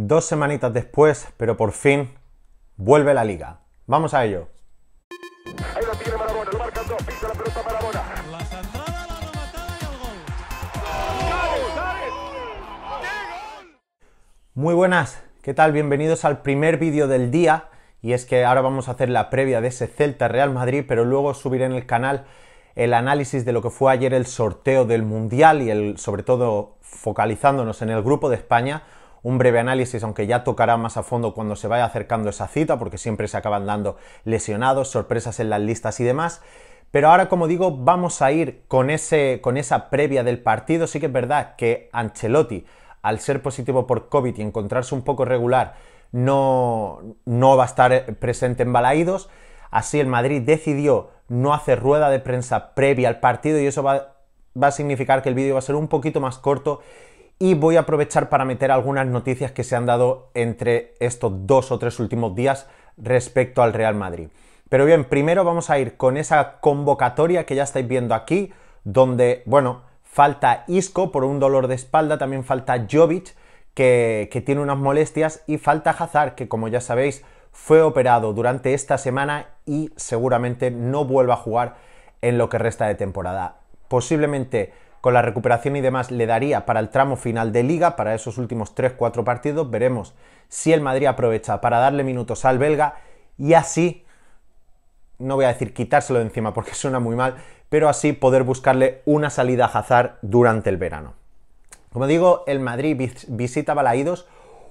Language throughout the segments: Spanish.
Dos semanitas después, pero por fin, vuelve la liga. Vamos a ello. Muy buenas, ¿qué tal? Bienvenidos al primer vídeo del día. Y es que ahora vamos a hacer la previa de ese Celta Real Madrid, pero luego subiré en el canal el análisis de lo que fue ayer el sorteo del Mundial y el, sobre todo focalizándonos en el grupo de España, un breve análisis, aunque ya tocará más a fondo cuando se vaya acercando esa cita, porque siempre se acaban dando lesionados, sorpresas en las listas y demás. Pero ahora, como digo, vamos a ir con, ese, con esa previa del partido. Sí que es verdad que Ancelotti, al ser positivo por COVID y encontrarse un poco regular, no, no va a estar eh, presente en Balaídos. Así el Madrid decidió no hacer rueda de prensa previa al partido y eso va a significar que el vídeo va a ser un poquito más corto y voy a aprovechar para meter algunas noticias que se han dado entre estos dos o tres últimos días respecto al Real Madrid. Pero bien, primero vamos a ir con esa convocatoria que ya estáis viendo aquí, donde, bueno, falta Isco por un dolor de espalda, también falta Jovic, que, tiene unas molestias, y falta Hazard, que como ya sabéis, fue operado durante esta semana y seguramente no vuelva a jugar en lo que resta de temporada. Posiblemente con la recuperación y demás le daría para el tramo final de liga, para esos últimos 3-4 partidos. Veremos si el Madrid aprovecha para darle minutos al belga y así, no voy a decir quitárselo de encima porque suena muy mal, pero así poder buscarle una salida a Hazard durante el verano. Como digo, el Madrid visita Balaidos,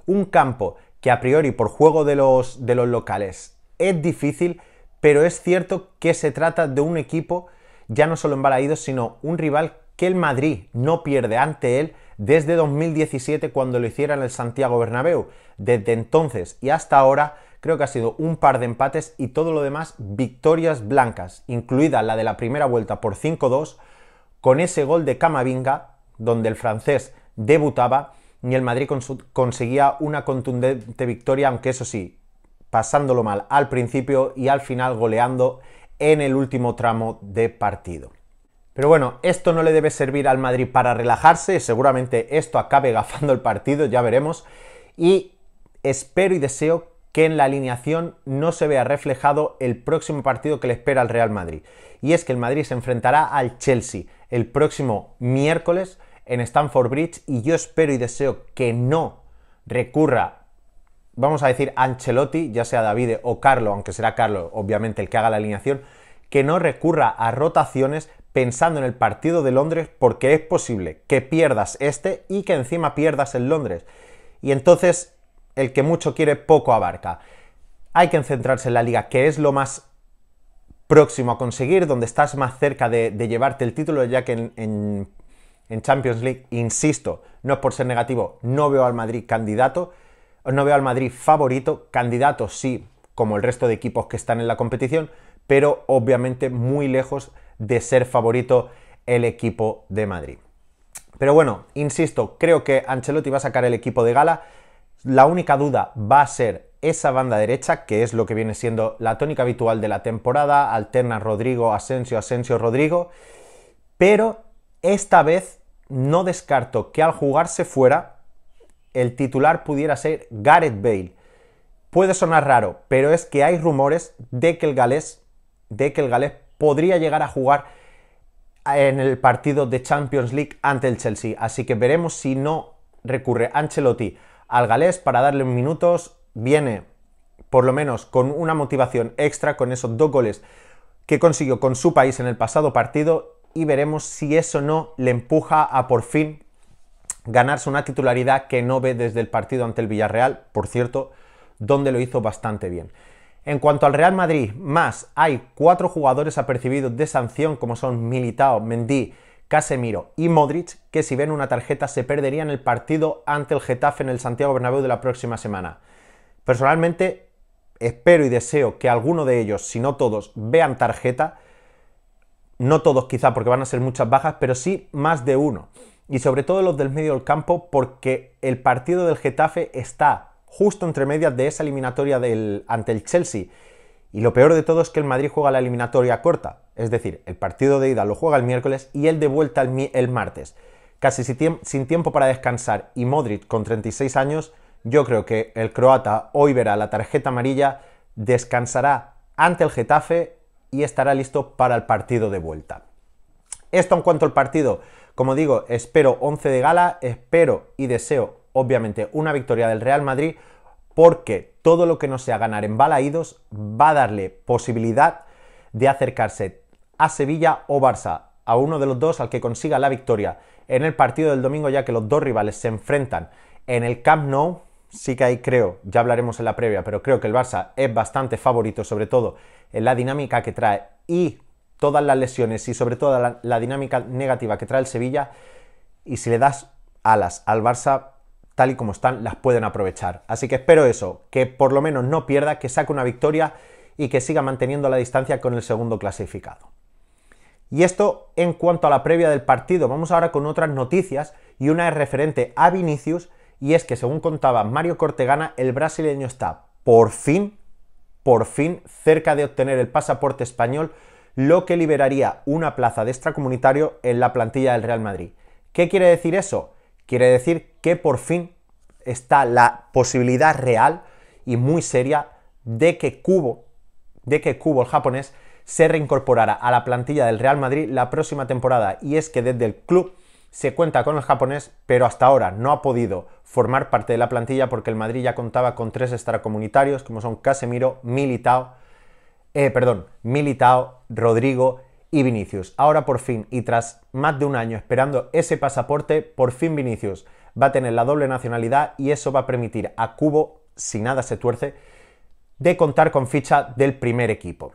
un campo que a priori por juego de los, de los locales es difícil, pero es cierto que se trata de un equipo ya no solo en Balaídos, sino un rival que el Madrid no pierde ante él desde 2017 cuando lo hiciera en el Santiago Bernabéu. Desde entonces y hasta ahora creo que ha sido un par de empates y todo lo demás victorias blancas, incluida la de la primera vuelta por 5-2, con ese gol de Camavinga, donde el francés debutaba y el Madrid conseguía una contundente victoria, aunque eso sí, pasándolo mal al principio y al final goleando en el último tramo de partido. Pero bueno, esto no le debe servir al Madrid para relajarse, seguramente esto acabe gafando el partido, ya veremos. Y espero y deseo que en la alineación no se vea reflejado el próximo partido que le espera al Real Madrid. Y es que el Madrid se enfrentará al Chelsea el próximo miércoles en Stamford Bridge y yo espero y deseo que no recurra, vamos a decir, Ancelotti, ya sea Davide o Carlo, aunque será Carlo obviamente el que haga la alineación, que no recurra a rotaciones pensando en el partido de Londres porque es posible que pierdas este y que encima pierdas el Londres. Y entonces el que mucho quiere poco abarca. Hay que centrarse en la liga, que es lo más próximo a conseguir, donde estás más cerca de, llevarte el título, ya que en Champions League, insisto, no es por ser negativo, no veo al Madrid candidato, no veo al Madrid favorito, candidato sí, como el resto de equipos que están en la competición, pero obviamente muy lejos de ser favorito el equipo de Madrid. Pero bueno, insisto, creo que Ancelotti va a sacar el equipo de gala. La única duda va a ser esa banda derecha, que es lo que viene siendo la tónica habitual de la temporada, alterna Rodrigo, Asensio, Asensio, Rodrigo. Pero esta vez no descarto que al jugarse fuera, el titular pudiera ser Gareth Bale. Puede sonar raro, pero es que hay rumores de que el galés de que el galés podría llegar a jugar en el partido de Champions League ante el Chelsea. Así que veremos si no recurre Ancelotti al galés para darle minutos. Viene, por lo menos, con una motivación extra con esos dos goles que consiguió con su país en el pasado partido y veremos si eso no le empuja a por fin ganarse una titularidad que no ve desde el partido ante el Villarreal, por cierto, donde lo hizo bastante bien. En cuanto al Real Madrid, más hay cuatro jugadores apercibidos de sanción, como son Militao, Mendy, Casemiro y Modric, que si ven una tarjeta se perderían el partido ante el Getafe en el Santiago Bernabéu de la próxima semana. Personalmente, espero y deseo que alguno de ellos, si no todos, vean tarjeta. No todos quizá porque van a ser muchas bajas, pero sí más de uno. Y sobre todo los del medio del campo porque el partido del Getafe está justo entre medias de esa eliminatoria del, ante el Chelsea. Y lo peor de todo es que el Madrid juega la eliminatoria corta, es decir, el partido de ida lo juega el miércoles y el de vuelta el, martes. Casi sin, sin tiempo para descansar y Modric con 36 años, yo creo que el croata hoy verá la tarjeta amarilla, descansará ante el Getafe y estará listo para el partido de vuelta. Esto en cuanto al partido, como digo, espero 11 de gala, espero y deseo obviamente una victoria del Real Madrid porque todo lo que no sea ganar en balaídos va a darle posibilidad de acercarse a Sevilla o Barça, a uno de los dos al que consiga la victoria en el partido del domingo, ya que los dos rivales se enfrentan en el Camp Nou. Sí que ahí creo, ya hablaremos en la previa, pero creo que el Barça es bastante favorito, sobre todo en la dinámica que trae y todas las lesiones y sobre todo la, la dinámica negativa que trae el Sevilla. Y si le das alas al Barça, tal y como están, las pueden aprovechar. Así que espero eso, que por lo menos no pierda, que saque una victoria y que siga manteniendo la distancia con el segundo clasificado. Y esto en cuanto a la previa del partido. Vamos ahora con otras noticias y una es referente a Vinicius y es que según contaba Mario Cortegana, el brasileño está por fin, por fin cerca de obtener el pasaporte español, lo que liberaría una plaza de extracomunitario en la plantilla del Real Madrid. ¿Qué quiere decir eso? Quiere decir que por fin está la posibilidad real y muy seria de que Cubo, de que Cubo el japonés, se reincorporara a la plantilla del Real Madrid la próxima temporada. Y es que desde el club se cuenta con el japonés, pero hasta ahora no ha podido formar parte de la plantilla porque el Madrid ya contaba con tres extracomunitarios, como son Casemiro, Militao, eh, perdón, Militao, Rodrigo y Vinicius. Ahora por fin, y tras más de un año esperando ese pasaporte, por fin Vinicius va a tener la doble nacionalidad y eso va a permitir a Cubo, si nada se tuerce, de contar con ficha del primer equipo.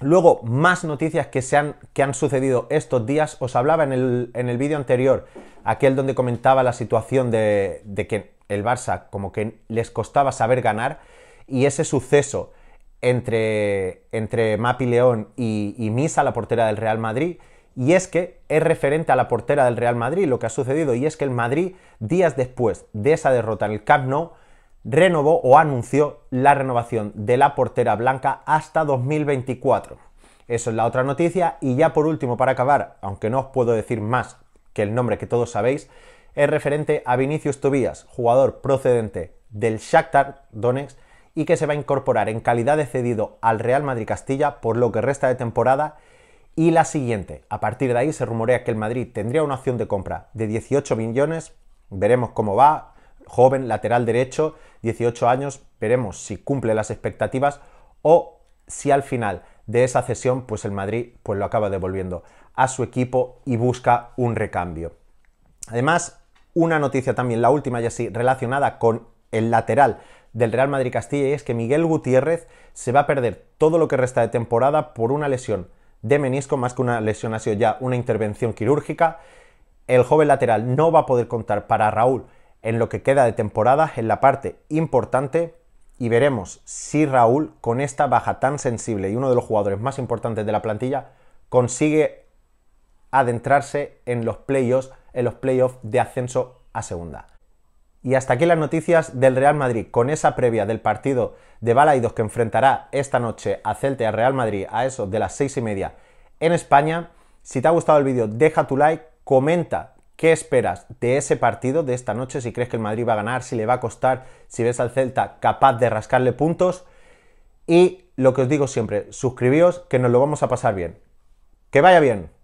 Luego, más noticias que, se han, que han sucedido estos días. Os hablaba en el, vídeo anterior, aquel donde comentaba la situación de, que el Barça como que les costaba saber ganar y ese suceso entre, entre Mapi León y, Misa, la portera del Real Madrid, y es que es referente a la portera del Real Madrid, lo que ha sucedido, y es que el Madrid, días después de esa derrota en el Camp Nou, renovó o anunció la renovación de la portera blanca hasta 2024. Eso es la otra noticia, y ya por último, para acabar, aunque no os puedo decir más que el nombre que todos sabéis, es referente a Vinicius Tobías, jugador procedente del Shakhtar Donetsk, y que se va a incorporar en calidad de cedido al Real Madrid Castilla por lo que resta de temporada y la siguiente, a partir de ahí se rumorea que el Madrid tendría una opción de compra de 18 millones, veremos cómo va, joven, lateral derecho, 18 años, veremos si cumple las expectativas o si al final de esa cesión pues el Madrid pues lo acaba devolviendo a su equipo y busca un recambio. Además, una noticia también, la última ya así, relacionada con el lateral del Real Madrid Castilla y es que Miguel Gutiérrez se va a perder todo lo que resta de temporada por una lesión de menisco, más que una lesión ha sido ya una intervención quirúrgica. El joven lateral no va a poder contar para Raúl en lo que queda de temporada, en la parte importante, y veremos si Raúl, con esta baja tan sensible y uno de los jugadores más importantes de la plantilla, consigue adentrarse en los playoffs, en los playoffs de ascenso a segunda. Y hasta aquí las noticias del Real Madrid con esa previa del partido de Balaidos que enfrentará esta noche a Celta y a Real Madrid a eso de las seis y media en España. Si te ha gustado el vídeo, deja tu like, comenta qué esperas de ese partido de esta noche, si crees que el Madrid va a ganar, si le va a costar, si ves al Celta capaz de rascarle puntos. Y lo que os digo siempre, suscribíos que nos lo vamos a pasar bien. Que vaya bien.